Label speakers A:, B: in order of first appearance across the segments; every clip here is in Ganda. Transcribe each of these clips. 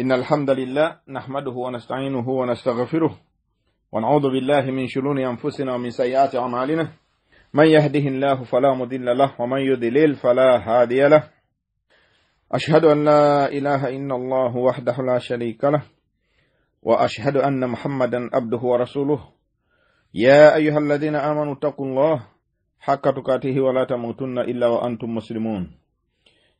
A: إن الحمد لله نحمده ونستعينه ونستغفره ونعوذ بالله من شلون أنفسنا ومن سيئات أعمالنا من يهده الله فلا مضل له ومن يضلل فلا هادي له أشهد أن لا إله إلا الله وحده لا شريك له وأشهد أن محمدا عبده ورسوله يا أيها الذين آمنوا اتقوا الله حق تقاته ولا تموتن إلا وأنتم مسلمون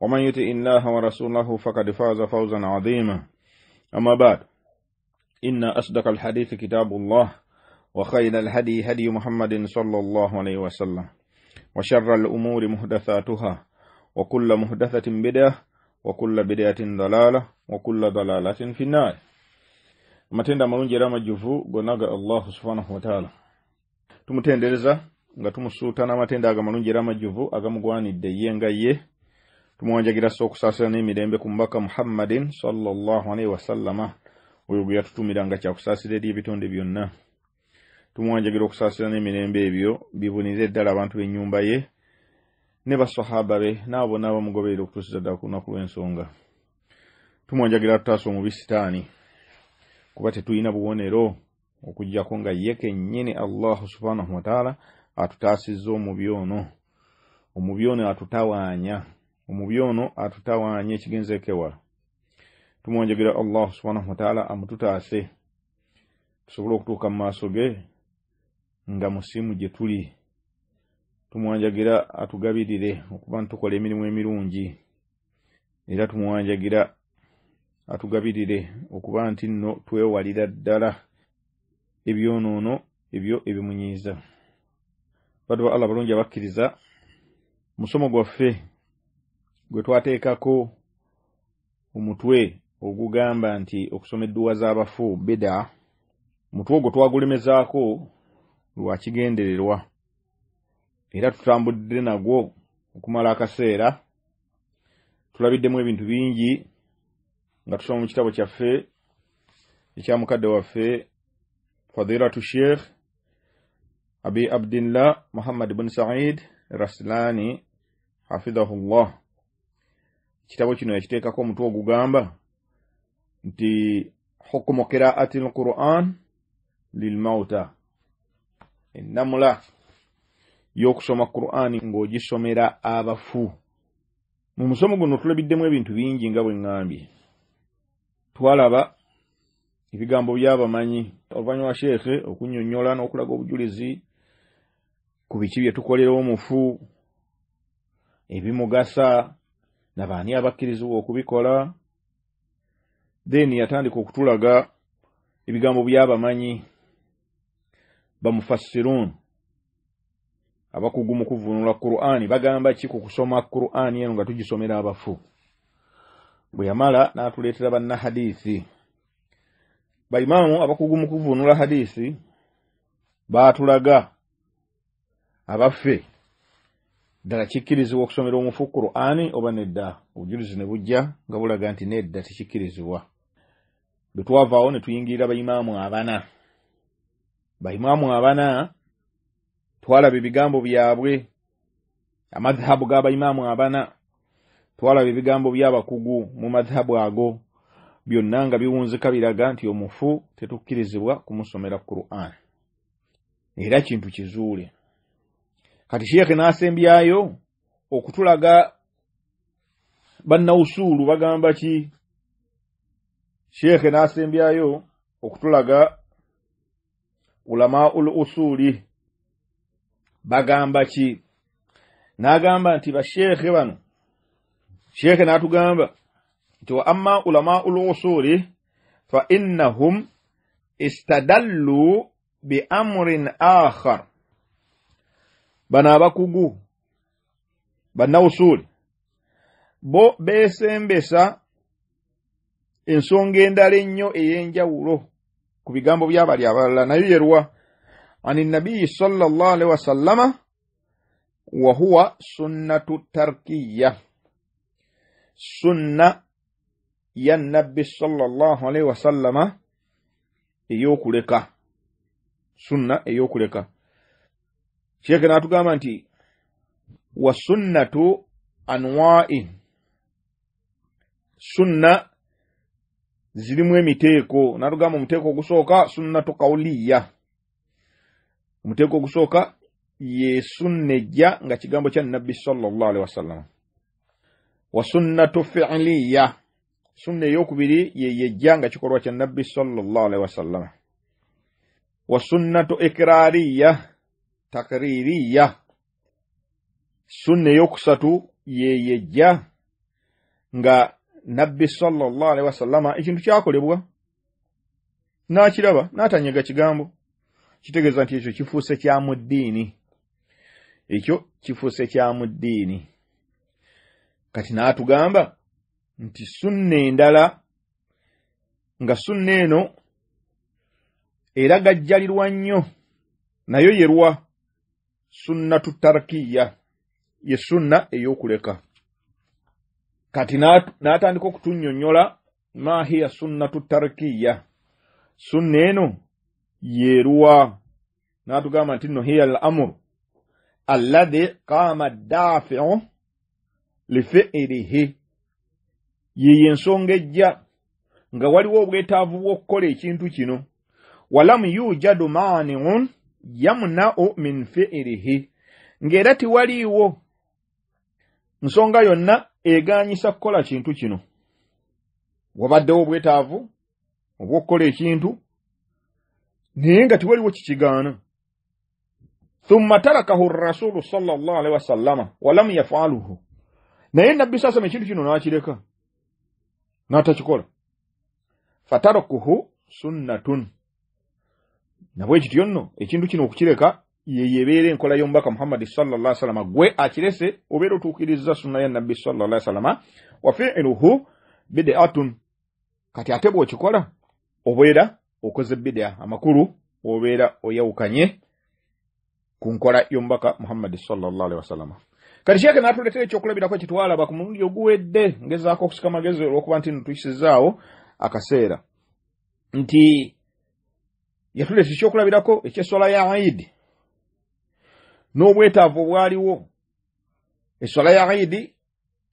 A: ومن يطع الله ورسوله فقد فاز فوزا عظيما اما بعد ان اصدق الحديث كتاب الله وخير الهدي هدي محمد صلى الله عليه وسلم وشر الامور محدثاتها وكل محدثه بدعه وكل بدعه ضلاله وكل ضلاله في النار matenda malungi era majjuvu gonaga allahu subhanahu wataala tumutendereza nga tumusuutana amatenda aga malungi era amajjuvu agamugwanidde ye nga ye tumwanjagira sa okusaasira n'emirembe ku mubaka muhammadin salllahalihi wasallama oyo gwe yatutumira nga kyakusaasira eri ebitonde byonna tumwanjagira okusaasira n'emirembe ebyo bibunire ddala abantu b'ennyumba ye ne basahaba be naabo bonna abamugoberera okutuusiza ddala ku lunaku lw'ensonga tumwanjagira tutaasa omubi sitaani kuba tetulina buwonero okugjako nga ye kennyini allahu subhanahu wataala atutaasizza omubi ono omubi ono atutawaanya omubyono atutawanye ekigenzekewala tumwonjogera allah subhanahu wataala amututaase tusobole okutuuka mu maaso ge nga musiimu gye tuli tumwanjagira atugabirire okuba nitukola emirimu emirungi era tumwanjagira atugabirire okuba nti nno twewalira ddala ebyonoono ebyo ebimunyiiza baddu ba allah balungi abakkiriza musomo gwaffe gwe twateekako omutwe ogugamba nti okusoma edduwa z'abafu beda mutwe ogwo twagulemezaako lwakigendererwa era tutambudde nagwo okumala akaseera tulabiddemu ebintu bingi nga tusoma mu kitabo kyaffe ekya mukadde waffe fadiratu sheikh abi abdillah muhammad bun said rasilani hafidhahullah kitabo kino yakiteekako omutwe ogugamba nti hukumukira ati lquran lilmauta ennamula y'okusoma quran ng'ogisomera abafu mu musomo guno tulabiddemu ebintu bingi nga bwe ŋŋambye twalaba ebigambo by'abamanyi oluvannyuma wa sheekhe okunnyonnyola n'okulaga obujulizi ku biki bye tukolerawo mufu ebimugasa nabaani abakkirizibwa okubikola then yatandika okutulaga ebigambo byabamanyi bamufasirun abakugu mu kuvunula quran bagamba ki ku kusoma quran eno nga tugisomera abafu bwe yamala n'atuleetera banna hadiisi baimaamu abakugu mu kuvunula hadiisi baatulaga abaffe ddala kikkirizibwa okusomera omufu qur'ani oba nedda obujulizi ne bujja nga bulaga nti nedda tekikkirizibwa bwe twavaawo ne tuyingirira bayimaamu abana bayimaamu abana twalaba ebigambo byabwe amadhabu g'abayimaamu abana twalaba ebigambo by'abakugu mu madhabu ago byonna nga biwunzika biraga nti omufu tetukkirizibwa kumusomera qur'an era kintu kizuule kati sheikhe n'asembyayo okutulaga bannausuulu bagamba ki sheikhe n'asembyayo okutulaga ulamaul usuuli bagamba ki n'agamba nti basheekhe bano sheekhe n'atugamba nti wa amma ulamaul usuuli fa innahum istadallu bi amurin akhar bana abakugu bannawusuuli bo beesembesa ensonga endala ennyo ey'enjawulo ku bigambo by'abali abalala nayo yerwa ani nabiyi salli wasallama wahuwa sunnatu tarkiya sunna ya nabbi salli wasallama eyokuleka sunna eyokuleka sheeke n'atugamba nti wa sunnatu anwa'in sunna zirimu emiteeko n'atugamba omuteeko ogusooka sunnatu kauliya omuteeko ogusooka ye sunna ejja nga kigambo kya nabbi salllah alihi wasallama wa sunnatu fiiliya sunna ey'okubiri ye yejja nga kikolwa kya nabbi salllah alihi wasallama wa sunnatu ikiraariya takririya sunna eyokusatu yeyejja nga nabbi sallallahu alaihi wasallama ekintu kyakolebwa n'akiraba n'atanyega kigambo kitegeeza nti ekyo kifuuse kya mu ddiini ekyo kifuuse kya mu ddiini kati n'atugamba nti sunna endala nga sunna eno era gajjalirwa nnyo nayo yerwa sunnatu tarkiya ye sunna ey'okuleka kati n'atandika okutunnyonnyola maahiya sunnatu tarkiya sunna eno yeeruwa n'atugamba nti no hiya al amuru allahi kaama daafiu lifiirihi yeyo ensonga ejja nga waliwo obwetaavu bw'okukola ekintu kino walamu yujadu maaniun yamunau min fiirihi ng'era tiwaliiwo nsonga yonna egaanyisa kukola kintu kino wabaddewo obwetaavu obw'okukola ekintu naye nga tiwaliwo kikigaana thumma tarakahu rasulu salllahalihi wasallama walam yafaaluhu naye nabbi saasama ekintu kino n'akireka n'atakikola fatarakuhu sunnatun nabwe kityo nno ekintu kino okukireka yeyebeera enkola y'omubaka muhammadi salalai salama gwe akirese obeera otuukiriza sunna ya nabbi salalai salama wafiiluhu bidiatun kati ate bwokikola obeera okoze bidia amakulu obeera oyawukanye ku nkola y'omubaka muhammadi salalai wasalama kati kyeke natuleetera ekyokulabirako kyetwalaba ku mulundi oguwedde ngezaako okusika amagezi olwokuba nti ntuyisizaawo akaseera nti yatuleeta ekyokulabirako ekyeswala ya aidi n'obwetaavu obwaliwo eswala ya aidi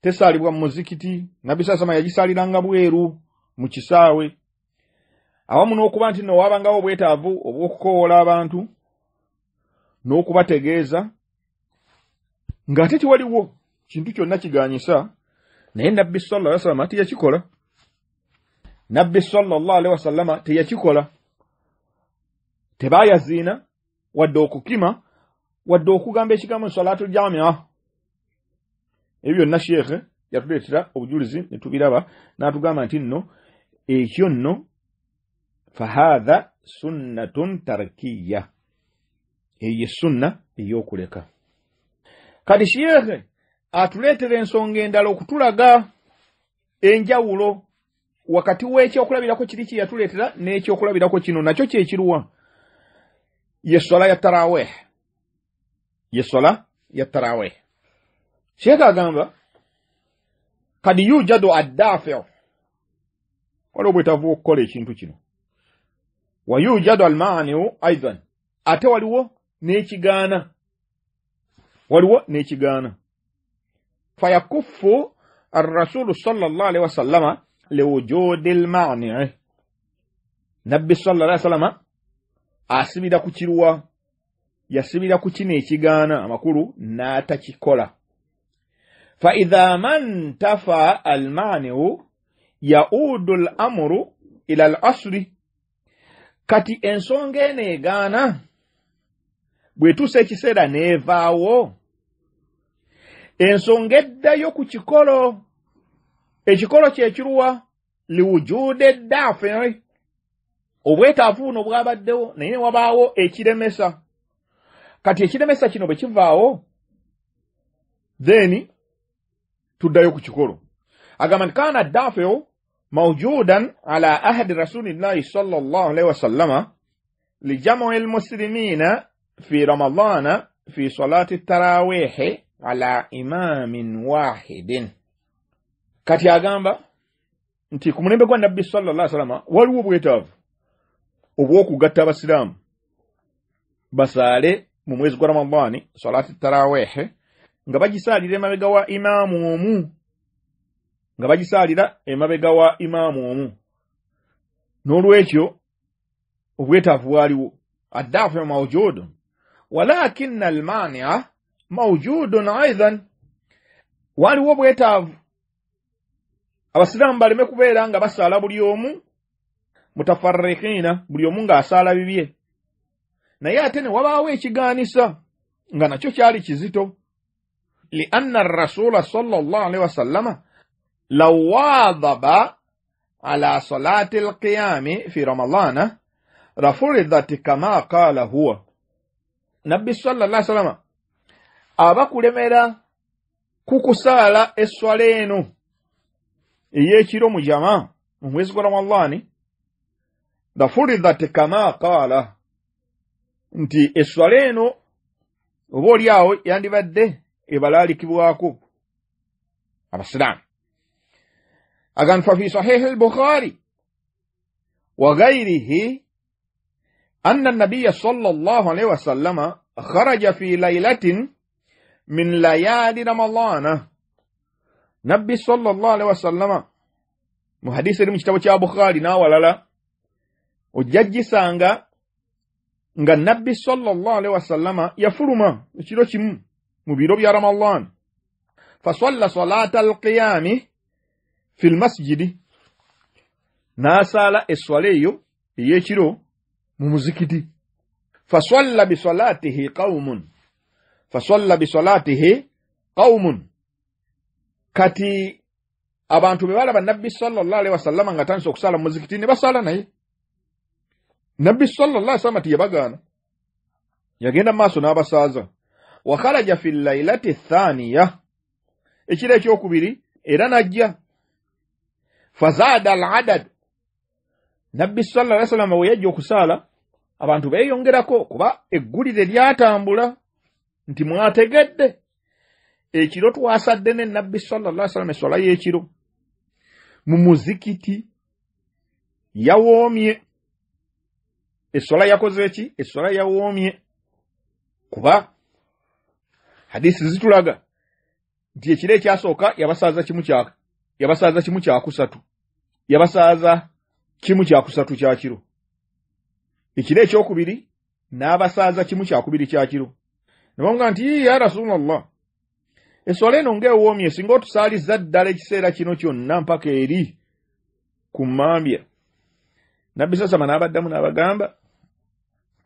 A: tesaalibwa mu muzikiti nabbi saasama yagisaaliranga bweru mu kisaawe awamu n'okuba nti nowaabangawo obwetaavu obw'okukoowola abantu n'okubategeeza ng'ate tiwaliwo kintu kyonna kiganyisa naye nabbi sallaw salama tiyakikola nabbi sallaalhi wasallama teyakikola tebayaziina wadde okukima wadde okugamba ekigambo salatu jamia ebyo byonna sheekhe yatuleetera obujulizi ne tubiraba n'atugamba nti nno ekyo nno fahatha sunnatun tarkiya eyo sunna ey'okuleka kati sheekhe atuleetera ensonga endala okutulaga enjawulo wakati w'ekyokulabirako kiri kye yatuleetera n'ekyokulabirako kino nakyo kyekiruwa يا صلاة يا تراويح يا صلاة يا تراويح شيخ أغانبا قد يوجد الدافع ولو بيتافو كوليش انتو ويوجد المعنى أيضا أتي ولو نيتي غانا ولو نيتي غانا فيكف الرسول صلى الله عليه وسلم لوجود المعنى نبي صلى الله عليه وسلم asimira ku kirwa yasimira ku kino ekigaana amakulu n'atakikola faiha mantafa almaniu yaudu l amuru ila al asuri kati ensonga eno egaana bwetuusa ekiseera n'evaawo ensonga eddayo ku kikolo ekikolo kyekirwa liwujuude eddaafe obwetaavu buno bwabaddewo naye ne wabaawo ekiremesa kati ekiremesa kino bwe kivaawo then tuddayo ku kikolo agamba nti kana dafiu maujudan ala ahdi rasulillahi salllah alaihi wasallama lijamui lmuslimina fi ramadana fi salati tarawihi ala imamin wahidin kati agamba nti ku mulembe gwa nabbi sallallahu alaihi wasallam waliwo obwetaavu obw'okugatta abasiraamu basaale mu mwezi gwa ramadaani salaati taraweehe nga bagisaalira emabega wa imaamu omu nga bagisaalira emabega wa imaamu omu n'olwekyo obwetaavu bwaliwo addaafe mawujuudun walakina almania mawujuudun aidan waliwo obwetaavu abasiraamu baleme kubeera nga basaala buli omu mutafarrikhina buli omu ng'asaala bibye naye ate ne wabaawo ekigaanisa nga nakyo kyali kizito lianna rasula salllahalaihi wasallama lawadaba ala salati alqiyami fi ramadaana lafuridat kama qaala huwa nabbi sallalai salama abakulemera ku kusaala esswala eno ey'ekiro mu jamaa mwezi gwa ramadaani da lafuridat kama kala nti esswala eno oba oliawo yandibadde ebalaalikibwako abasiraamu agan fa fi sahihi albukhari وغيره أن النبي صلى الله عليه وسلم خرج في ليلة من ليالي رمضان نبي صلى الله عليه وسلم محدث المجتمع bukhari na لا ojja gisanga nga nabbi salllahalihi wasallama yafuluma ekiro kimu mu biro bya ramadan fasalla salata alqiyami fi lmasijidi n'asaala eswala eyo ey'ekiro mu muzikiti fasalla bisalatihi qawmun fasalla bisalatihi qawmun kati abantu be balaba nabbi salllahalihi wasallama nga tandisa okusaala mu muzikiti ne basaala naye nabbi sallallah alaihi wasallam yabagana yagenda maaso n'abasaaza wa kharaja fi llailati thaniya ekiro ekyokubiri era n'ajja fazaada al adad nabbi sallallah alaihi wasallama we yajja okusaala abantu beeyongerako kuba eggulire lyatambula nti mwategedde ekiro twasadde ne nabbi sallallah alai salama eswala y'ekiro mu muzikiti yawoomye essola yakoze eki essola yawoomye kuba hadisi zitulaga nti ekiro ekyasooka yabasaaza kimu kya yabasaaza kimu kyakusatu yabasaaza kimu kyakusatu kyakiro ekiro ekyokubiri n'abasaaza kimu kyakubiri kyakiro nebamuga nti ya rasulllah essola eno ngaewoomye singa otusaaliza ddala ekiseera kino kyonna mpaka eri ku mmambya nabbi sasama n'abaddamu n'abagamba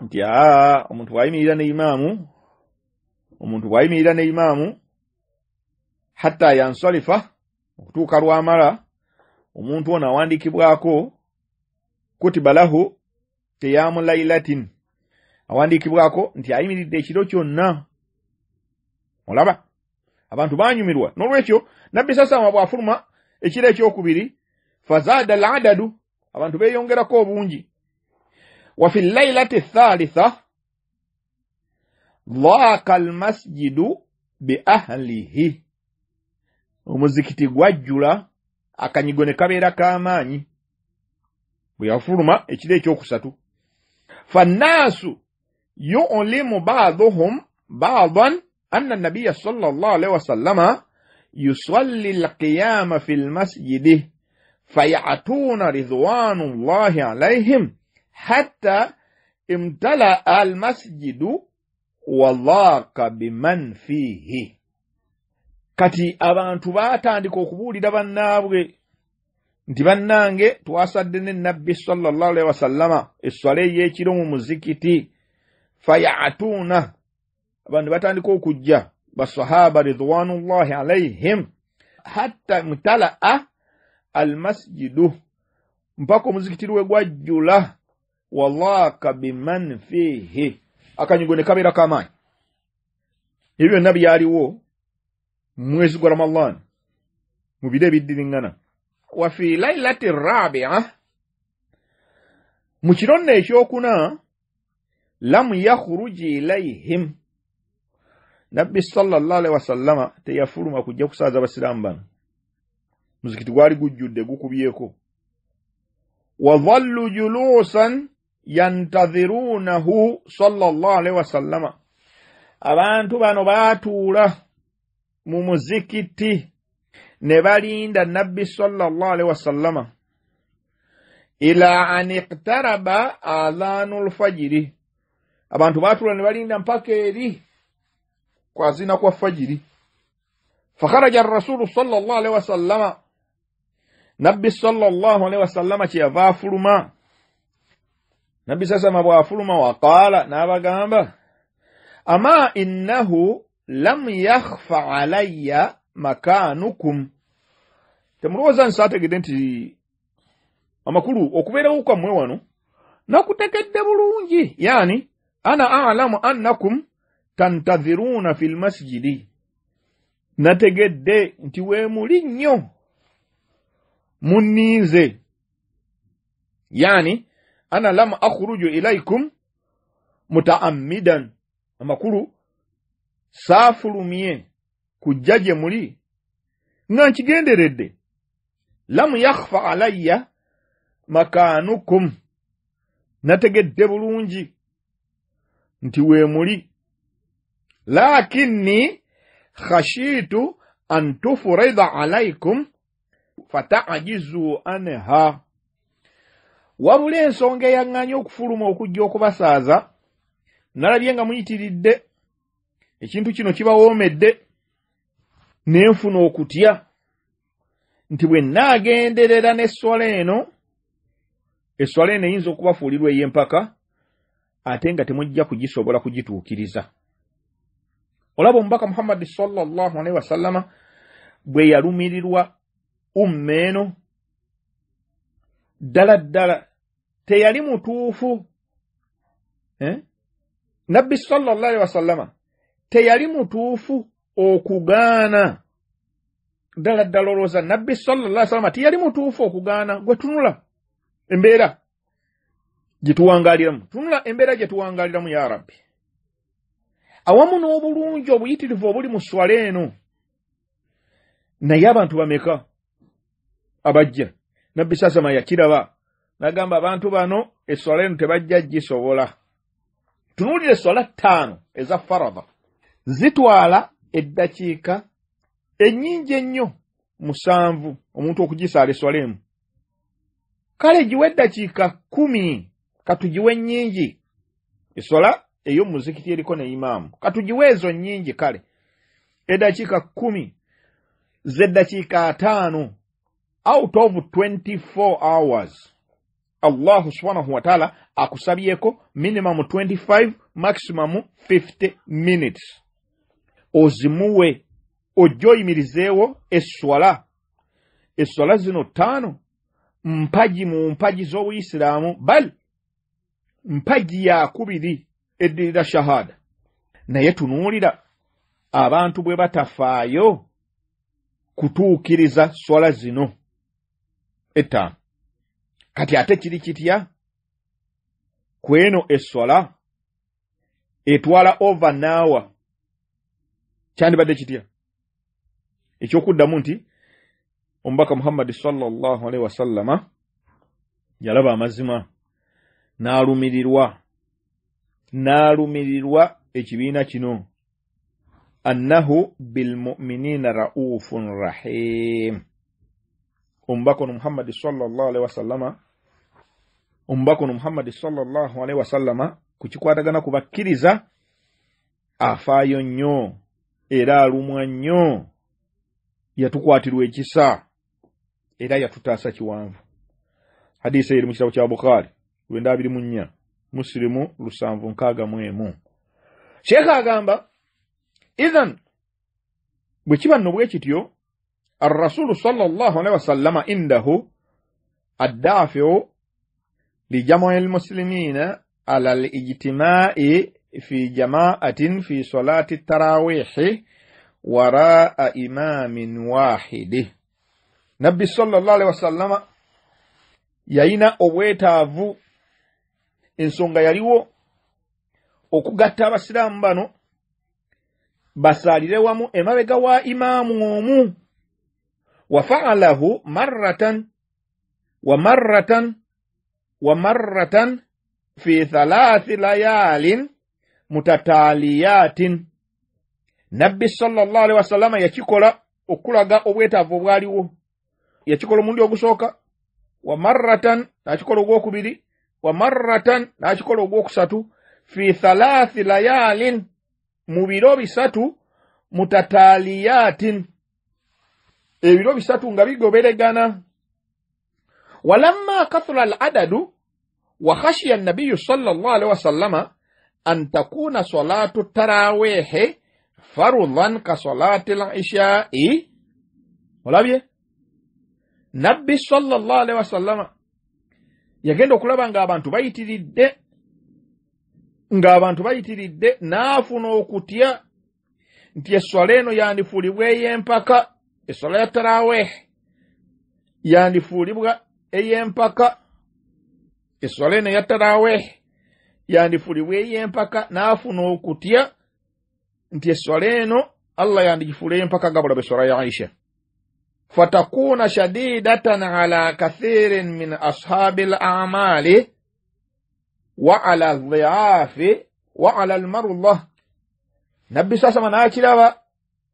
A: nti aa omuntu bw'ayimirira ne imaamu omuntu bw'ayimirira ne imaamu hatta yansalifa okutuuka lwamala omuntu ono awandiikibwako kutiba lahu tiyamu lailatin awandiikibwako nti ayimiridde ekiro kyonna olaba abantu banyumirwa n'olwekyo nabbi sasama bw'afuluma ekiro ekyokubiri fazaada aladadu abantu beeyongerako obungi wa fi llailati thalitha dhaaka almasjidu bi ahlihi omuzikiti gwajjula akanyigo ne kabeera k'amaanyi bwe yafuluma ekiro ekyokusatu fannaasu yulimu baaduhum baadan anna nabiya sala llah alaihi wasallama yusalli alqiyama fi lmasjidi fayatuna ridwanu llahi alaihim hatta imtalaa almasjidu wallaka biman fiihi kati abantu baatandika okubuulira bannaabwe nti bannange twasadde nenabbi salllah alihi wasallama esswale ey'ekiro mu muzikiti fayatuuna abantu batandika okujja basahaba ridwanu llahi alaihim hatta mtalaa almasjidu mpaka omuzikitiriwe gwajjula walaaka biman fihi akanyugo ne kabeera kamaanyi ebyo byonna byaliwo mwezi gwa ramadan mu biro ebiddiriŋŋana wa fi lailati rabia mu kiro ekyokuna lam yakhruji ilaihim nabbi sallallahu alaihi wasallama teyafuluma kujja kusaaza abasiraamu bano muzikiti gwali gujjudde gukubyeko wadhallu julusan yantadhirunahu salllahalihi wasallama abantu bano baatuula mu muzikiti ne balinda nabbi salllahalihi wasallama ila an iktaraba adhanu lfajiri abantu baatuula ne balinda mpaka eri kwazina kwa fajiri fakharaja arrasulu salllahalihi wasallama nabbi sallallahu alaihi wasallama kyeyava afuluma nabbi sasama bw'afuluma waqaala n'abagamba ama innahu lam yakhfa alayya makanukum temulowooza nsaategedde nti amakulu okubeerawo kwammwe wano nakutegedde bulungi yaani ana alamu annakum tantaziruuna fi lmasijidi nategedde nti weemuli nnyo muninze yani ana lam akhruju ilaikum mutaammidan amakulu saafulumye kujja gye muli nga nkigenderedde lam yakhfa alayya makaanukum nategedde bulungi nti we muli lakinni khashiitu an tufurida alaikum fataajizu anha wabula ensonga eyaŋŋanya okufuluma okujja okubasaaza nalabye nga muyitiridde ekintu kino kibawoomedde ne nfuna okutya nti bwe naagenderera n'esswala eno esswala eno eyinza okubafuulirwa ey'empaka ate nga temujja kugisobola kugituukiriza olaba omubaka muhammadi sallallahu alaihi wasallama bwe yalumirirwa ummeeno ddala ddala teyali mutuufu eh? nabbi salallahi wasallama teyali mutuufu okugaana ddala ddala olowooza nabbi salallahi salama teyali mutuufu okugaana gwe tunula embeera gyetuwangaliramu tunula embeera gyetuwangaliramu ya rabbi awamu n'obulungi obuyitirivu obuli mu swala eno naye abantu bameka abajja nabbi sasama yakiraba nagamba abantu bano eswala eno tebajja gisobola tunuulira eswala ttaano eza farada zitwala eddakiika ennyingi ennyo musanvu omuntu okugisaala eswala emu kale giwe eddakiika kumi katugiwe nnyingi eswala ey'omuzikiti eriko ne imaamu katugiwe ezo nnyingi kale eddakiika kumi zeddakiika ataano out of 24 hours allah subhanahu wataala akusabyeko minimum 25 maximum 50 minutes ozimuwe ojja oyimirizeewo esswala esswala zino ttaano mpagi mu mpagi z'obuyisiraamu bal mpagi yakubiri eddirira shahada naye tunuulira abantu bwe batafaayo kutuukiriza swala zino ettaano kati ate kiri kitya ku eno eswala etwala ova naawa kyandibadde kitya ekyokuddamu nti omubaka muhammadi salllahu alaihi wasallama yalaba amazima n'alumirirwa n'alumirirwa ekibiina kino annahu bilmuminiina raufun rahimu ombako no muhammadi sallalwasalama ombako no muhammadi sallalwasalama kukikwatagana kubakkiriza afaayo nnyo era alumwa nnyo yatukwatirwa ekisa era yatutaasa kiwanvu hadisa eri mu kitabo kya bukhaari lwenda abiri mu nnya musirimu lusanvu nkaaga mu emu sheekha agamba ithan bwe kiba nno bwe kityo الرسول صلى الله عليه وسلم عنده الدافع لجمع المسلمين على الاجتماع في جماعة في صلاة التراويح وراء إمام واحد نبي صلى الله عليه وسلم yalina obwetaavu ensonga yaliwo okugatta abasiraamu bano basaalire wamu emabega wa imaamu omu wafaalahu maratan wa maratan wa maratan fi thalathi layalin mutataliyatin nabbi salllah alihi wasallama yakikola okulaga obwetaavu obwaliwo yakikola omundi ogusooka wa maratan n'akikola ogwokubiri wa maratan n'akikola ogwokusatu fi thalathi layalin mu biro bisatu mutataliyatin ebiro bisatu nga bigoberegana walamma kathura al adadu wa khashiya nabiyu salllah wasallama an takuna salatu tarawehe farudan ka salati al ishai olabye nabbi salllah alihi wasallama yagenda okulaba ng'abantu bayitiridde ng'abantu bayitiridde n'afuna okutya nti eswala eno yandifuulibwa ey'empaka esola ya taraweehi yandifuulibwa ey'empaka esola eno eya taraweehi yandifuulibwa ey'empaka n'afuna okutya nti esola eno allah yandigifuula ey'empaka nga bulabe esola ya aisha fatakuuna shadidatan ala kathirin min ashaabi al amali wa ala dhiyaafi wa ala almarullah nabbi sasama n'akiraba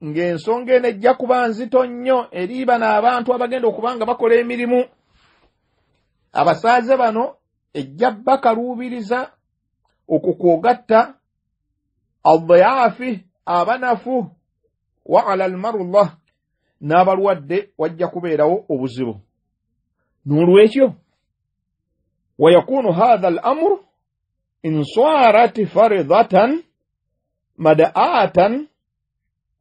A: ng'ensonga eno ejja kuba nzito nnyo eriiba n'abantu abagenda okuba nga bakola emirimu abasaaze bano ejja bakaluubiriza okwo kwogatta aldayaafi abanafu wa ala almarla n'abalwadde wajja kubeerawo obuzibu n'olwekyo wayakunu haatha al amuru inswarat faridatan mada'atan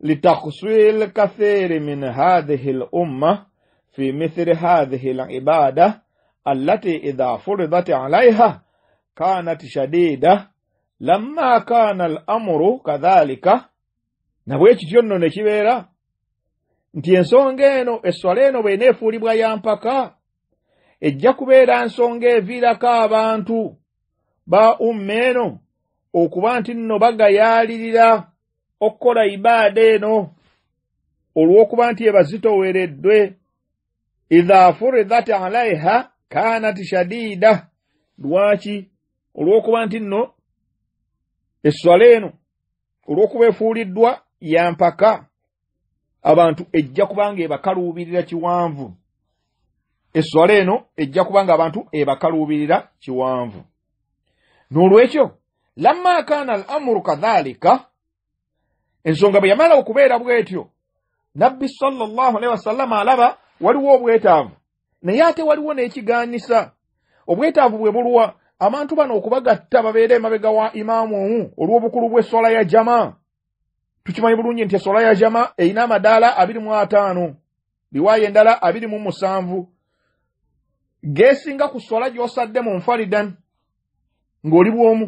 A: لتقصير كثير من هذه الأمة في مثل هذه العبادة التي إذا فرضت عليها كانت شديدة لما كان الأمر كذلك نبويش جنو نشيبيرا nti ensonga eno esswala eno bw'eneefuulibwa ya mpaka ejja kubeera nsonga eviirako abantu ba umma eno okuba nti nno bagayaalirira okukola ibaada eno olw'okuba nti ebazitowereddwe iha furidhat alaiha kanat shadiida lwaki olw'okuba nti nno esswala eno olw'okuba efuuliddwa ya mpaka abantu ejja kubanga ebakaluubirira kiwanvu esswala eno ejja kubanga abantu ebakaluubirira kiwanvu n'olwekyo lamma kaana al amuru kadhalika ensonga bwe yamala okubeera bwetyo nabbi sawasalama alaba waliwo obwetaavu naye ate waliwo n'ekiganisa obwetaavu bwe buluwa abantu bano okubagatta babeere emabega wa imaamu omu olw'obukulu bw'esola ya jama tukimanyi bulungi nti esola ya jama erina amadaala abiri mu ataano liwaayo endala abiri mu musanvu geesinga ku sola gy'osadde mu nfaridan ng'oli bw'omu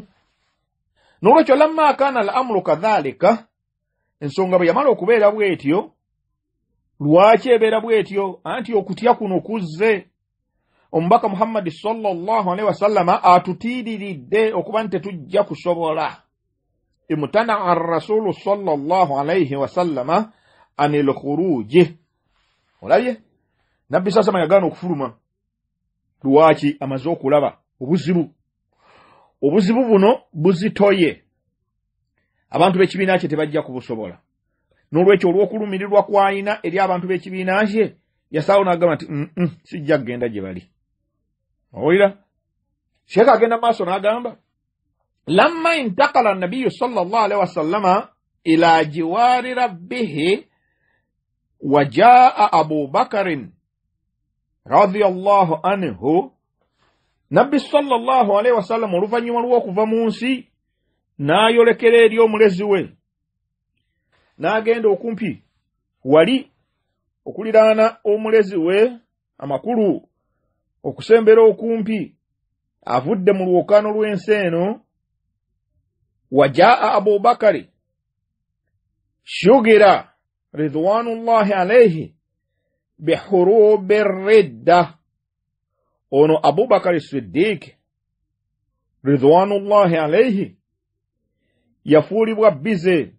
A: n'olwekyo lamma akaana al amuru kadhalika ensonga bwe yamala okubeera bwetyo lwaki ebeera bwetyo anti okutya kuno kuzze omubaka muhammadi salllahalihi wasallama atutiiriridde okuba nti tetujja kusobola imutanaa arrasulu salllah alaihi wasallama an elkhuruuji olabye nabbi saa salama yagaana okufuluma lwaki amaze okulaba obuzibu obuzibu buno buzitoye abantu b'ekibiina kye tebajja kubusobola n'olwekyo olw'okulumirirwa kw'alina eri abantu b'ekibiina kye yasawo n'agamba nti mm, mm sijja kugenda gye bali owulira sheeka agenda mu maaso n'agamba lamma intakala nabiyu salllah alihi wasallama ila jiwaari rabbihi wajaa abu bakarin radiallahu anhu nabbi salllah alaihi wasallam oluvannyuma lw'okuva mu nsi n'ayolekera eri omulezi we n'agenda okumpi wali okuliraana omulezi we amakulu okusembera okumpi avudde mu lwokaano lw'ensi eno wajaa abubakari shugira ridwanullahi alaihi bihurubi ridda ono abubakari siddiiki ridwanullahi alaihi yafuulibwa bize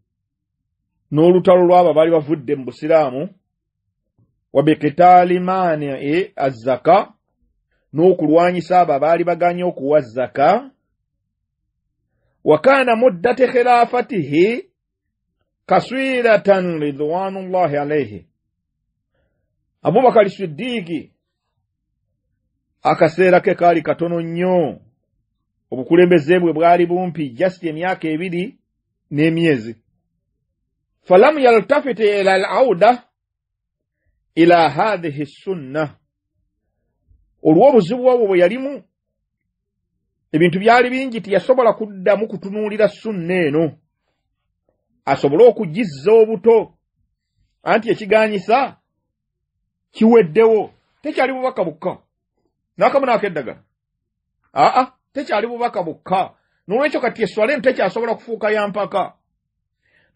A: n'olutalo lwaba bali bavudde mu busiraamu wabeketaali maani e azaka n'okulwanyisa abo abaali baganye okuwa zaka wakaana muddate khiraafatihi kaswiratan ridwanullahi alaihi abubakar siddiiki akaseera ke kaali katono nnyo obukulembeze bwe bwali bumpi just emyaka ebiri n'emyezi falamu yaltafite ila alauda ila hathihi sunna olw'obuzibu obwo bwe yalimu ebintu byali bingi teyasobola kuddamu kutunuulira sunna eno asobole okugizza obuto anti ekiganyisa kiweddewo tekyali bubaka bukka n'akamunaako eddagala aa ah -ah. tekyali bubaka bukka nolwekyo kati eswala eno tekyasobola kufuuka ya mpaka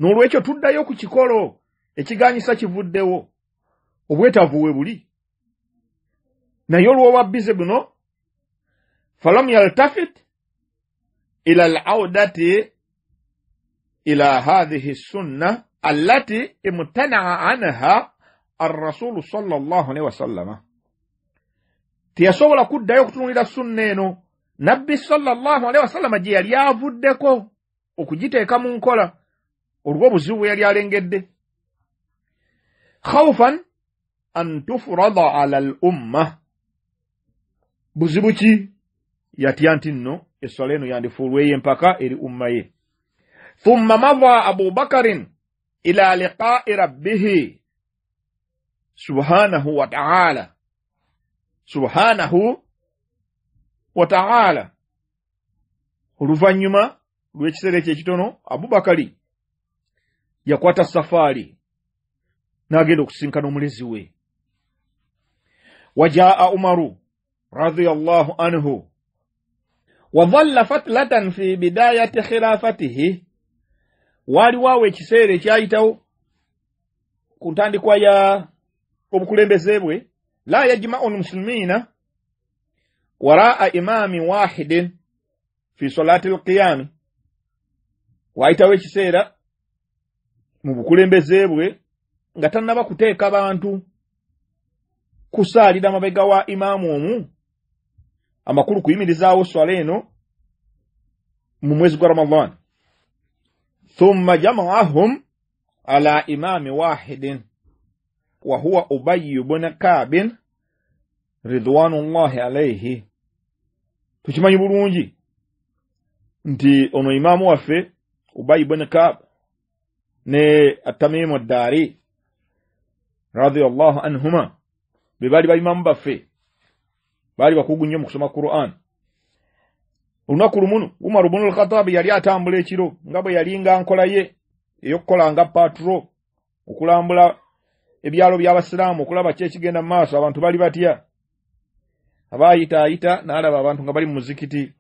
A: nolwekyo tuddayo ku kikolo ekiganyisa kivuddewo obwetaavu we buli naye olwoba bize buno falam yaltafit ila al audati ila hathihi sunna allati imtanaa anha arrasulu sallallahu alaihi wasallama teyasobola kuddayo okutunulira sunna eno nabbi salllahu alehi wasallama gye yali avuddeko okugiteeka mu nkola olwo bwe yali alengedde khaufan an tufurada ala al umma buzibu ki yatya nti nno essala eno yandifuulweyo empaka eri umma ye thumma mada abubakarin ila liqaai rabbihi subhanahu wataala subhanahu wataala oluvannyuma lw'ekiseera ekyo ekitono abubakari yakwata safaari n'agenda okusinkana omulezi we wajaa umaru radiallahu anhu wadhalla fatlatan fi bidayati khilafatihi waaliwoawo ekiseera ekyayitawo ku ntandikwa ya obukulembeze bwe la yajimau lmusulimiina waraa imami wahidin fi salati alqiyami waayitawo ekiseera mu bukulembeze bwe nga tannaba kuteeka bantu kusaalira mabega wa imaamu omu amakulu kuyimirizaawo swala eno mu mwezi gwa ramadan thumma jamaahum ala imami wahidin wa huwa ubayi bun kabin ridwanullahi alaihi tukimanyi bulungi nti ono imaamu waffe ubayi bwene kab ne atamimu addaari radiallahu anhuma be baali baimaamu baffe baali bakugu nnyo mu kusoma quran olunaku lumunu umaru bunu alkhataabi yali atambula ekiro nga bwe yalinga nkola ye eyokukolanga patro okulambula ebyalo by'abasiraamu okulaba ki ekigenda mu maaso abantu bali batya aba ayita ayita n'alaba abantu nga bali mu muzikiti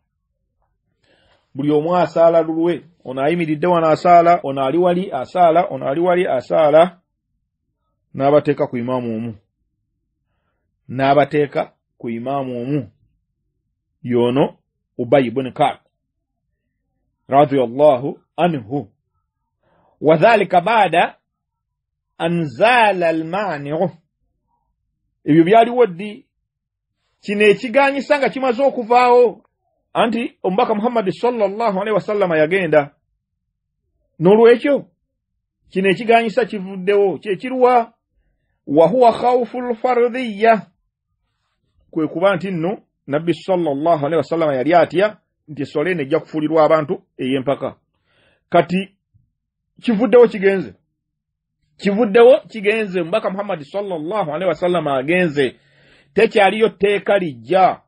A: buli omu asaala lulwe ono ayimiridde wano asaala ono ali wali asaala ono ali wali asaala n'abateeka ku imaamu omu n'abateeka ku imaamu omu yono ubayi bun kaab radiallahu anhu wadhalika baada an zaala almaniu ebyo byaliwo ddi kino ekiganyisa nga kimaze okuvaawo anti omubaka muhammadi sallallahu alaihi wasallama yagenda n'olwekyo kino ekiganyisa kivuddewo kyekirwa wahuwa khawfu lfardiya kwe kuba nti nno nabbi sallallahu alaihi wasallama yali atya nti sole nejja kufuulirwa abantu ey'empaka kati kivuddewo kigenze kivuddewo kigenze omubaka muhammadi sallallahu alaihi wasallama agenze tekyaliyo tteeka lijja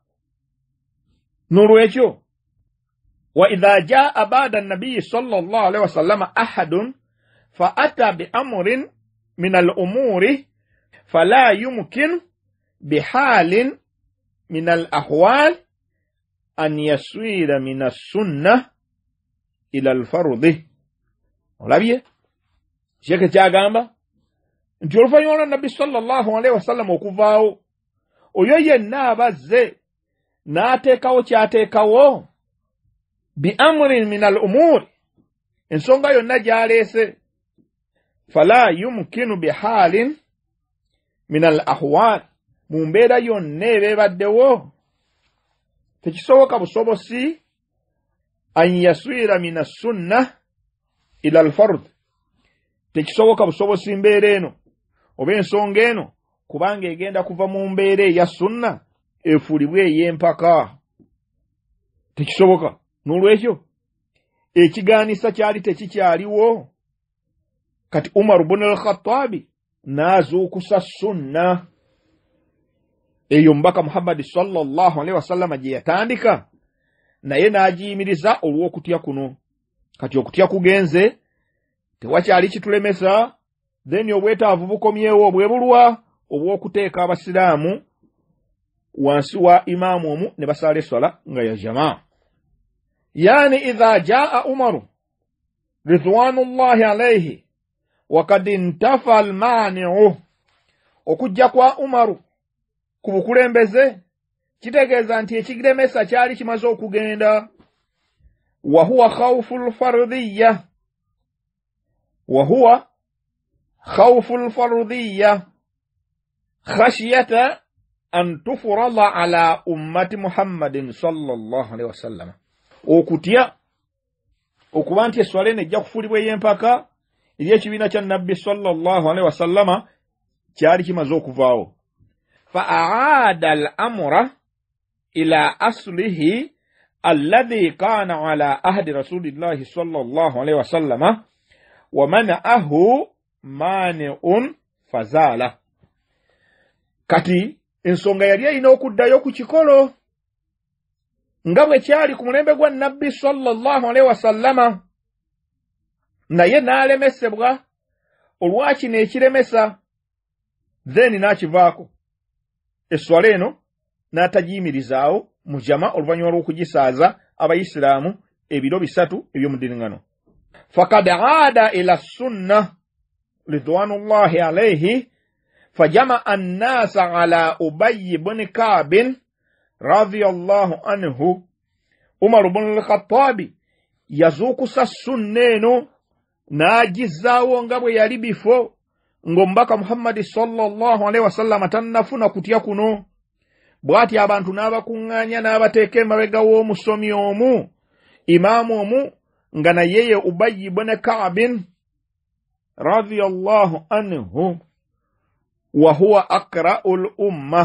A: nolwekyo wa idha jaa baada nabiyi sallallahu alaihi wasallama ahadun fa ata biamrin min alumuri fala yumkin bihalin min ahwal an yaswira min assunna ila alfarudi olabye kyeke kyagamba nti oluvannyuma lwa nabbi sallallahu alaihi wasallama okuvaawo oyo yenna abazze n'ateekawo kyateekawo biamurin min al umuuri ensonga yonna gy'aleese fala yumukinu bihaalin min al ahwaan mu mbeera yonna ebeebaddewo tekisoboka busobosi an yaswira min assunna ila alfard tekisoboka busobosi mbeera eno oba ensonga eno kubanga egenda kuva mu mbeera eya sunna efuulibwe ey'empaka tekisoboka n'olwekyo ekigaanisa kyali tekikyaliwo kati umaru buni alkhatabi n'azuukusa sunna eyo mubaka muhammadi salllahu alaihi wasallama gye yatandika naye n'agiyimiriza olw'okutya kuno kati okutya kugenze tewakyali kitulemesa then obwetaavu bukomyewo obwebulwa obw'okuteeka abasiraamu wansi wa imaamu omu ne basala eswala nga ya jamaa yaani iha jaa umaru ridwanullahi alaihi wakad ntafa almaaniu okujja kwa umaru ku bukulembeze kitegeeza nti ekigiremesa kyali kimaze okugenda wahuwa khawfu lfardiya wahuwa khawfu lfardiya خشية أن تفرض على أمة محمد صلى الله عليه وسلم وكتيا وكوانت يسوالين جاك فولي بيين فاكا إذا شبينا كان نبي صلى الله عليه وسلم تاريخ مزوك فاو فأعاد الأمر إلى أصله الذي كان على أهد رسول الله صلى الله عليه وسلم ومنعه مانع فزاله kati ensonga yali erina okuddayo ku kikolo nga bwe kyali ku mulembe gwa nnabbi sallallahu alaihi wasallama naye n'alemesebwa olwakino ekiremesa then n'akivaako eswala eno n'atagiyimirizaawo mu jama oluvannyuma lw'okugisaaza abaisiraamu ebiro bisatu eby'omudiriŋŋano fakad aada ila sunna ridwanullahi alaihi fajama'a الناس على أبي بن كعب رضي الله anhu عمر بن الخطاب yazuukusa sunna eno n'agizzaawo nga bwe yali bifo ng'omubaka muhammadi salllahu alehi wasallama tannafuna kutya kuno bw'ati abantu n'abakuŋŋaanya n'abateeka emabega w'omusomi omu imaamu omu nga naye ye ubayi bune kaabin radiallahu anhu wahuwa akraul umma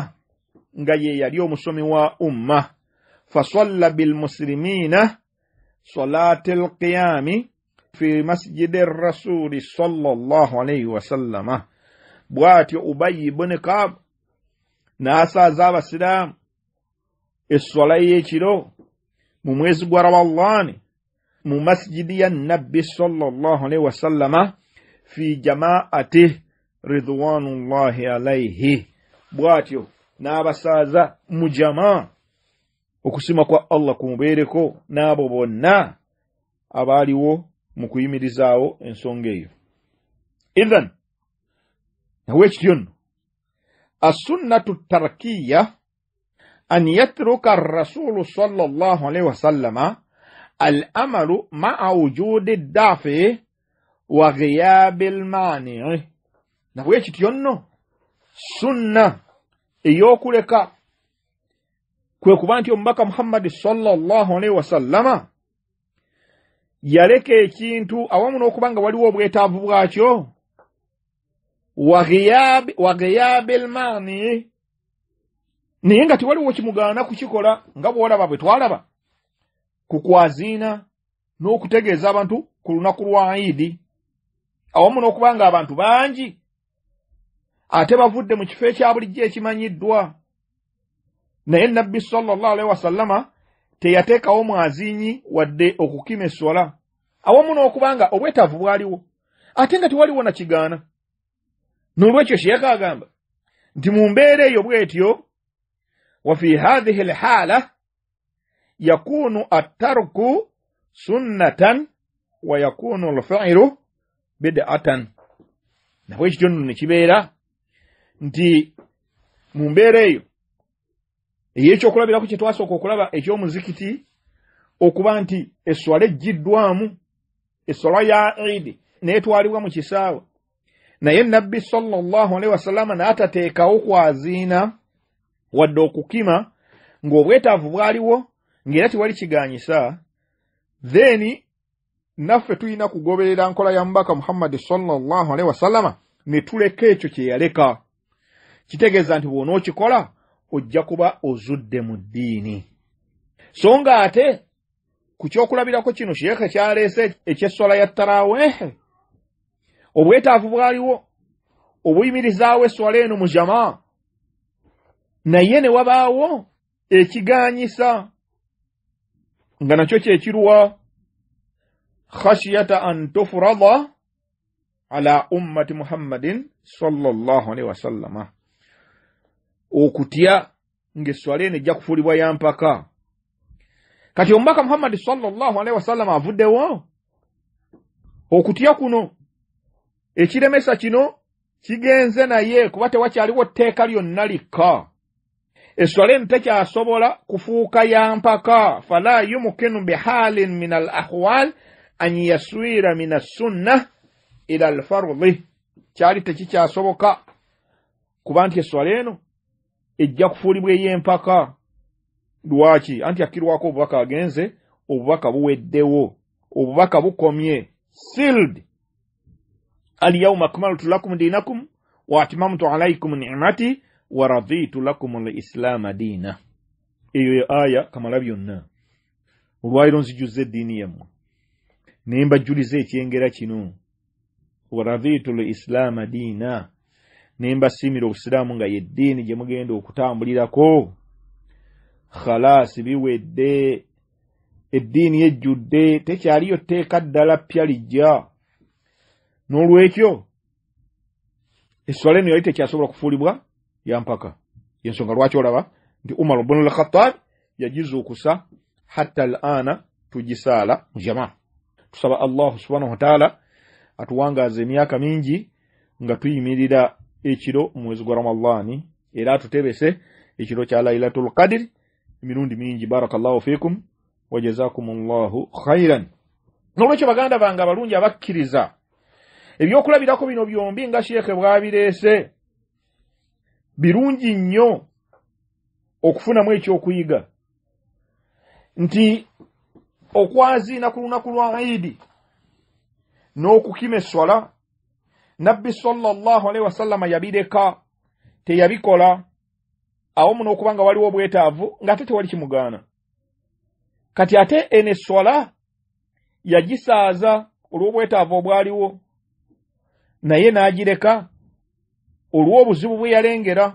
A: nga ye yali omusomi wa umma fasalla bilmusirimiina salaata alqiyaami fi masijidi rasuli salllahalaihi wasallama bw'atyo ubayi buni kaabu n'asaaza abasiraamu essola y'ekiro mu mwezi gwa rawallaani mu masijidi ya nnabbi salllahalaihi wasallama fi jamaatih رضوان الله عليه bwatyo n'abasaaza mu jama okusima kwa allah kumubeereko n'abo bonna abaaliwo mu kuyimirizaawo ensonga eyo ithan nawekityo nno assunnatu tarakiya an yatruka arrasulu sala llahu alaihi wasallama al amalu maa wujudi ddafi wa ghiyabi almanii nabwe kityo nno sunna ey'okuleka kwe kuba nti omubaka muhammadi salllahu alaihi wasallama yaleka ekintu awamu n'okuba nga waliwo obwetaavu bwakyo wa geyaabi elmaani naye nga tewaliwo kimugaana kukikola nga bw'olaba bwe twalaba ku kwaziina n'okutegeeza abantu ku lunaku lwa idi awamu n'okuba nga abantu bangi ate bavudde mu kifo ekyabulijjo ekimanyiddwa naye nabbi salllahalihi wasallama teyateekawo mwazinyi wadde okukima eswala awamu n'okubanga obwetaavu bwaliwo ate nga tewaliwo na kigaana n'olwekyo sheeka agamba nti mu mbeera eyo bwetyo wafi hathihi lhaala yakunu attaruku sunnatan wa yakunu lfiiru bidatan nabwekityo nno nekibeera nti mu mbeera eyo eyekyokulabiraku kye twasooka okulaba ekyomuzikiti okuba nti eswala ejjiddwamu eswala ya idi naye twalibwa mu kisaawe naye nabbi salllah alaihi wasallama n'atateekawo kwaziina wadde okukima ng'obwetaavu bwaliwo ng'era tiwali kiganyisa then naffe tulina kugoberera nkola ya mubaka muhammadi salllah alaihi wasallama ne tuleka ekyo kye yaleka kitegeeza nti bw'onookikola ojja kuba ozudde mu ddiini so nga ate ku kyokulabirako kino sheekhe kyaleese ekyessola ya taraweehe obwetaavu bwaliwo obuyimirizaawo essola eno mu jamaa naye ne wabaawo ekiganyisa nga nakyo kyekirwa khashiyata an tufurada ala ummati muhammadin sallallahu alaihi wasallama okutya ng'esswala eno ejja kufuulibwa yampaka kati omubaka muhammadi salllah alaihi wasallama avuddewo okutya kuno ekiremesa kino kigenze naye kuba tewakyaliwo tteeka lyonna likka esswala eno tekyasobola kufuuka yampaka fala yumukinu bihaalin min al ahwal an yaswira min assunna ila alfardi kyali tekikyasoboka kuba nti esswala eno ejja kufuulibwa ey'empaka lwaki anti akkirwako obubaka agenze obubaka buweddewo obubaka bukomye sild alyauma akmaltu lakum dinakum waatimamtu alaikum nimati waradiitu lakum lislaama diina eyo aya kamala byonna olwaliro nzijjuza eddiini yammwe ne mbajjuliza ekyengera kino waradiitu lislaama diina nembasiimira obusiraamu nga yeddiini gye mugenda okutambulirako khalaasi biwedde eddiini yejjudde tekyaliyo tteeka ddala pya lijja n'olwekyo esswala eno yali tekyasobola kufuulibwa yampaka yensonga lwaki olaba nti umar bunu lkhatab yagizuukusa hatta al ana tugisaala mu jamaa tusaba allahu subhanahu wataala atuwangaaza emyaka mingi nga tuyimirira ekiro mwezi gwa ramadhani era tutebese ekiro kya lailatul qadiri emirundi mingi barakallahu fikum wajazakumllahu khairan nolwekyo baganda bange abalungi abakkiriza ebyokulabirako bino byombi nga sheekhe bwabireese birungi nnyo okufunamu ekyokuyiga nti okwaziina ku lunaku lwa idi n'okukima eswala nabbi salllahalihi wasallama yabireka teyabikola awo muno okuba nga waliwo obwetaavu ng'ate tewali kimugaana kati ate eno eswala yagisaaza olw'obwetaavu obwaliwo naye n'agireka olw'obuzibu bwe yalengera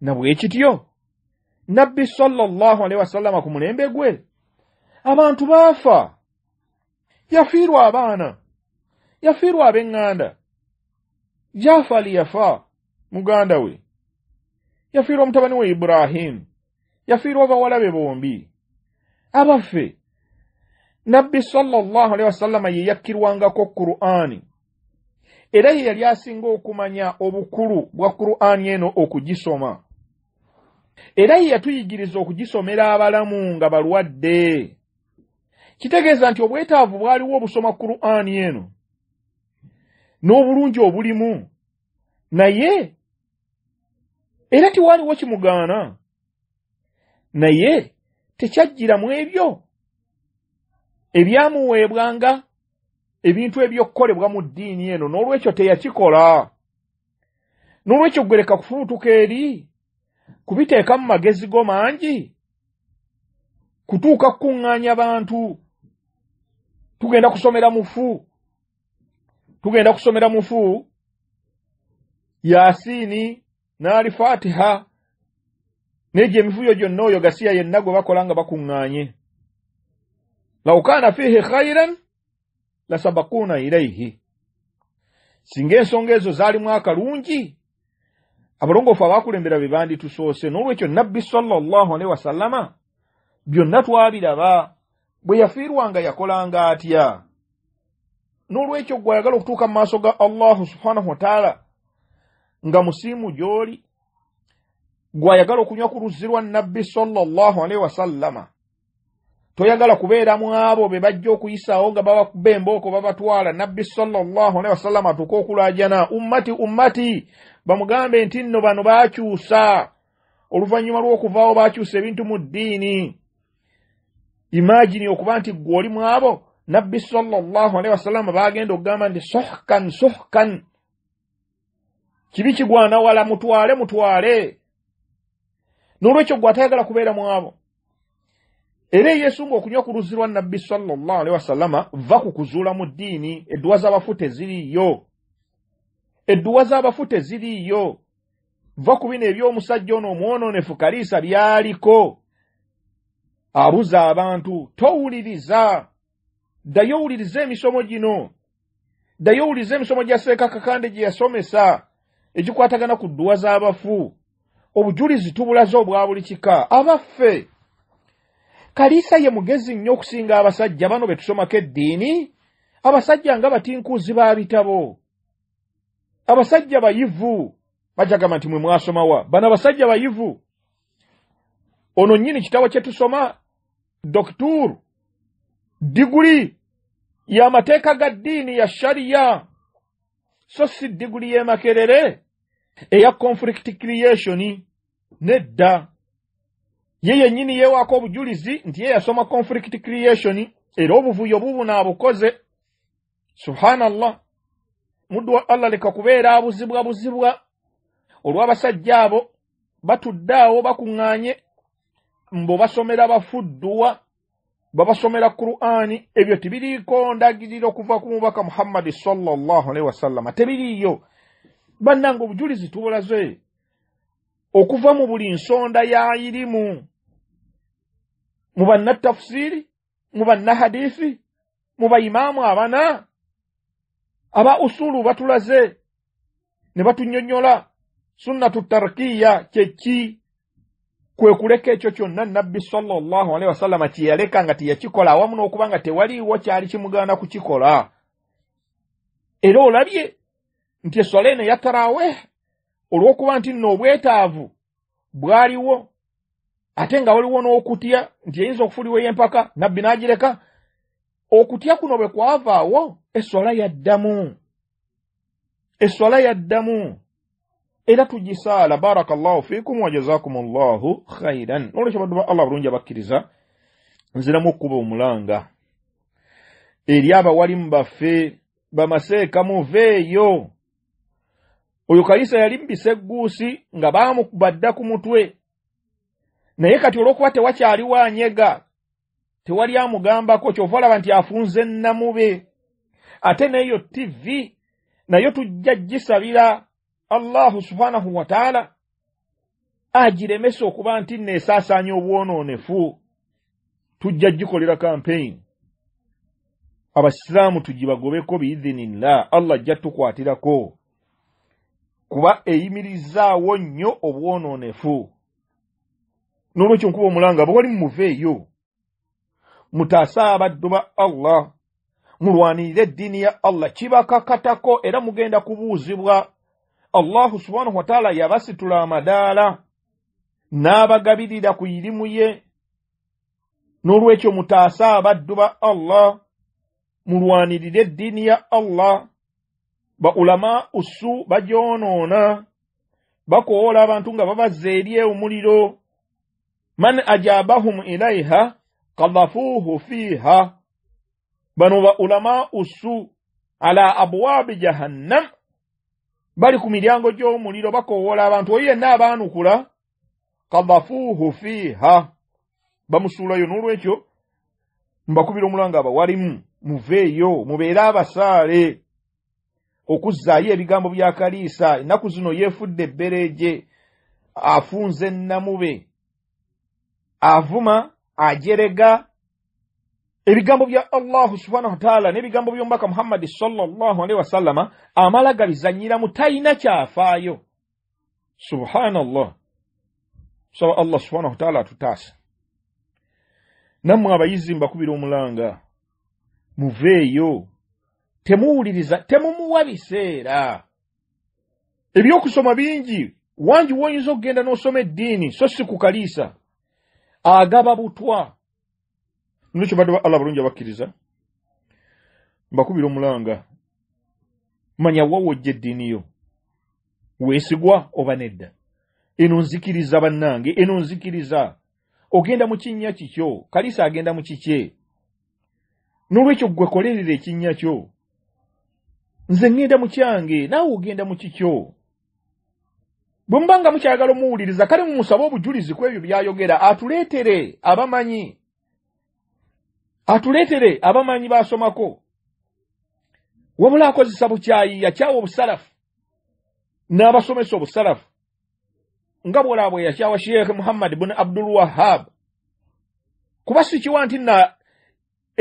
A: na bwe kityo nabbi salllahu alihi wasallama ku mulembe gwe abantu baafa yafiirwa abaana yafiirwa ab'eŋŋanda jafali yafa muganda we yafiirwa omutabani we iburahimu yafiirwa abawala be bombi abaffe nabbi salllah alihi wasallama ye yakkirwangako kuruani era ye yali asinga okumanya obukulu bwa kuruani eno okugisoma era ye yatuyigiriza okugisomera abalamu nga balwadde kitegeeza nti obwetaavu bwaliwo obusoma kuruani eno n'obulungi obulimu naye era tiwaaliwo kimugaana naye tekyajjiramu ebyo ebyamuweebwanga ebintu ebyokukolebwa mu ddiini eno n'olwekyo teyakikola n'olwekyo ggwereka kufubutuka eri kubiteeka mu magezi go mangi kutuuka kukuŋŋaanya bantu tugenda kusomera mufu tugenda kusomera mufu yasini nali fatiha nige mifuyo jonnoyo gasiya yennago bakolanga bakunganye law kana fihi khairan lasabakuna ilayhi singe songezo zali mwaka lunji abalongofu abakulembera bibandi tusose nolwekyo nabbi sallallahu alaihi wasallama byonna twabiraba bwe yafiirwanga yakolanga atya n'olwekyo gweoyagala okutuuka mu maaso ga allahu subhanahu wataala nga musiimu gy'oli gweoyagala okunywa ku luzzi lwa nnabbi salllah alaihi wasallama toyagala kubeera mu abo be bajja okuyisaawo nga babakuba embooko babatwala nabbi salllahu alahi wasallama atuuke okulajana ummati ummati bamugambe nti nno bano baakyusa oluvannyuma lw'okuvaawo baakyusa ebintu mu ddiini imagini okuba nti gwe oli mu abo nabbi salllahalihi wasallama bagenda okugamba nti sohkan sohkan kibi kigwana wala mutwale mutwale n'olwekyo gwe atayagala kubeera mu abo era eyesu ngaokunywa ku luzi lwa nabbi salllahalihi wasallama va ku kuzuula mu ddiini edduwa z'abafute ziriiyo edduwa z'abafute ziriiyo va ku bino ebyomusajja ono omwonoonefu kaliisa byaliko abuza abantu towuliriza ddayo owulirize emisomo gino ddayo owulirize emisomo gya seekakakande gye yasomesa ekikwatagana ku dduwa z'abafu obujulizi tubulaze obwa buli kika abaffe kaliisa ye mugezi nnyo okusinga abasajja bano be tusomako eddiini abasajja nga batinkuuzi ba bitabo abasajja bayivu bajagamba nti mwe mwasoma wa bano abasajja bayivu ono nnyini kitabo kye tusoma dokituru diguli y'amateeka ga ddiini ya shariya so si diguli y'emakerere eya conflict creation nedda ye yennyini yeewaako obujulizi nti ye yasoma conflict creation era obuvuyo bubuna abukoze subhanallah muddu wa allah leka kubeera abuzibwa buzibwa olw'abasajja abo batuddeawo bakuŋŋaanye mbu basomera bafudduwa babasomera kuruani ebyo tibiriiko ndagirira okuva ku mubaka muhammadi salllahalihi wasallama tebiriiyo bannanga obujulizi tubulaze okuva mu buli nsonda yairimu mu bannatafusiiri mu bannahadiisi mu baimaamu abana aba usulu batulaze ne batunyonyola sunnatu tarkiya kyeki kwe kuleka ekyo kyonna nabbi salllahalihi wasallama kyeyaleka nga teyakikola awamu n'okuba nga tewaliiwo kyali kimugaana kukikola era olabye nti eswala eno yatarawe olw'okuba nti noobwetaavu bwaliwo ate nga waliwo n'okutya nti eyinza okufuliwo yempaka nabbi n'agireka okutya kuno bwe kwavaawo eswala yaddamu eswala yaddamu era tugisaala barakallahu fikum wajazakumllahu khairan nolwekyo abaddu ba allah bulungi abakkiriza nziramu okkuba omulanga eri abawalimu baffe bamaseeka muveeyo oyo kalisa yali mubisa egguusi nga baamukubadda ku mutwe naye kati olw'okuba tewakyaliwo anyega tewali amugambako kyova olaba nti afunze ennamube ate neeyo tivi nayo tujja gisabira allahu subhanahu wataala agiremesa okuba nti neesaasaanya obwonoonefu tujja gikolera kampeyin abasiraamu tugibagobeko biizinillah allah ajja tukwatirako kuba eyimirizaawo nnyo obwonoonefu n'olwekyo nkuba omulanga bewali mumuveeyo mutaase abaddu ba allah mulwanirire eddiini ya allah kibakakatako era mugenda kubuuzibwa allahu subhanahu wataala yabasitula amadaala n'abagabirira ku irimu ye n'olwekyo mutaase abaddu ba allah mulwanirire eddiini ya allah ba ulamau su bagyonoona bakoola abantu nga babazza eri omuliro man ajabahum ilaiha kadafuuhu fiiha bano ba ulamau su ala abwaabi jahannam bali ku miryango gy'omuliro bakoowola abantu oyo yenna abaanukula kadafuuhu fiiha bamusuulayo n'olwekyo mubakubira omulanga abawalimu muveeyo mubeere abasaale okuzzaayo ebigambo bya kaliisa ennaku zino yeefudde ebbereegye afunze ennamube avuma ajerega ebigambo bya allahu subhanahu wataala n'ebigambo by'omubaka muhammadi salllahalhi wasallama amala gabizanyiramu talina kyafaayo subhanallah tusaba allah subhanahu wataala atutaasa nammwe abayizi mbakubira omulanga muveeyo temuwuliriza temumuwa biseera ebyokusoma bingi wangi woyinza okugenda n'osoma eddiini so si kukaliisa agaba butwa nikyo badde ba allah balungi abakkiriza mbakubira omulanga manya wawojja eddiini yo weesigwa oba nedda eno nzikiriza bannange eno nzikiriza ogenda mu kinnya kikyo kaliisa agenda mu kikye n'olwekyo gwe kolerera ekinnya kyo nze ŋŋenda mu kyange naawe ogenda mu kikyo bwe mubanga mukyagala omuwuliriza kale mumusabe obujulizi ku ebyo by'ayogera atuleetere abamanyi atuleetere abamanyi baasomako wabula akozesa bukyayi yakyawa obusalafu n'abasomesa obusalafu nga bwolaa bwe yakyawa sheekh muhammad bunu abdul wahab kuba sikiwa nti na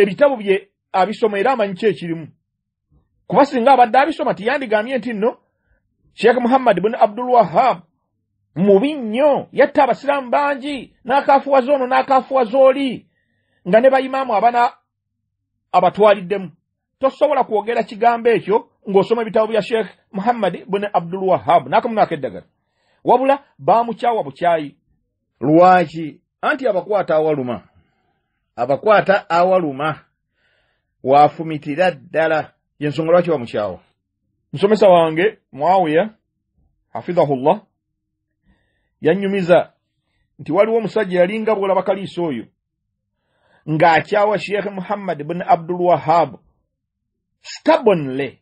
A: ebitabo bye abisoma era amanyi ki ekirimu kuba singa abadde abisoma tiyandigambye nti nno sheekh muhammad bunu abdul wahab mubi nnyo yatta abasiraamu bangi n'akafuwaza ono n'akafuwaza oli nga ne bayimaamu abana abatwaliddemu tosobola kwogera kigambo ekyo ng'osoma ebitabo bya sheekh muhammadi buni abdul wahabu n'akamunaka eddagala wabula baamukyawa bukyayi lwaki anti abakwata awaluma abakwata awaluma waafumitira ddala yensonga lwaki bamukyawa musomesa wange mwawiya hafidhahullah yannyumiza nti waliwo omusajja yalinga bwolaba kaliisa oyo ng'akyawa sheekh muhammad bin abdul wahab stabonly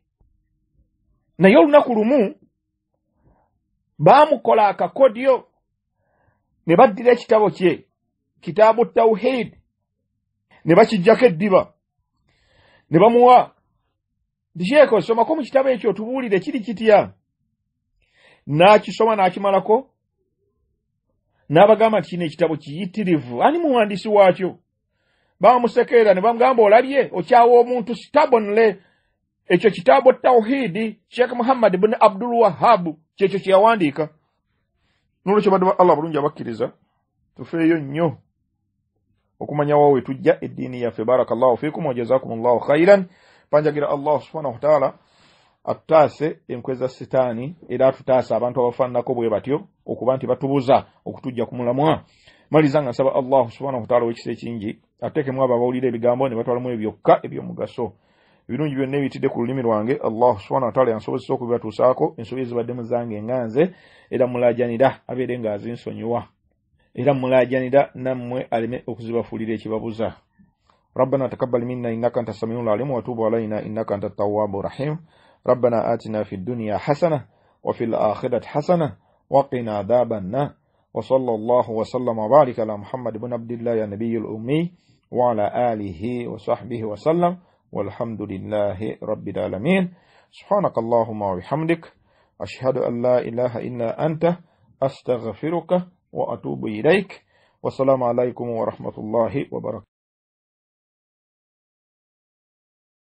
A: naye olunaku lumu baamukola akakodyo ne baddira ekitabo kye kitaabu tawhid ne bakijjako eddiba ne bamuwa disheeko somako mu kitabo ekyo otubuulire kiri kitya n'akisoma n'akimalako n'abagamba nti kino ekitabo kiyitirivu ani muwandiisi waakyo bamusekerera ne bamugamba olabye okyawa omuntu stabonle ekyo kitabo tawhidi sheekh muhammad bini abdul wahabu kyekyo kyeyawandiika nolwekyo badde allah bulungi abakkiriza tufeeyo nnyo okumanyawo we tujja eddiini yaffe baraka llahu fikum wajazakumllahu khairan panjagira allah subhanahu wataala atutaase enkweza sitaani era atutaase abantu abafaananako bwe batyo okuba nti batubuza okutujja ku mulamwa maliza nga nsaba allahu subhanahu wataala ow'ekisa ekingi ateekemu abo abawulira ebigambo ne batwalamu ebyokka eby'omugaso ebirungi byonna ebitidde ku lulimi lwange allah subhana wataala yansobozesa okubibatuusaako ensobi ezibaddemu zange nga nze era mulaajanira abeere nga azinsonyiwa era mulaajanira nammwe aleme okuzibafuulira ekibabuza rabbana takabal minna منا anta أنت السميع العليم alaina علينا anta أنت التواب rabbana atina fi في hasana wa fi lakhirati hasana waqina adhaba النار وصلى الله وسلم وبارك على محمد بن عبد الله النبي الأمي وعلى آله وصحبه وسلم والحمد لله رب العالمين سبحانك اللهم وبحمدك أشهد أن لا إله إلا أنت أستغفرك وأتوب إليك والسلام عليكم ورحمة الله وبركاته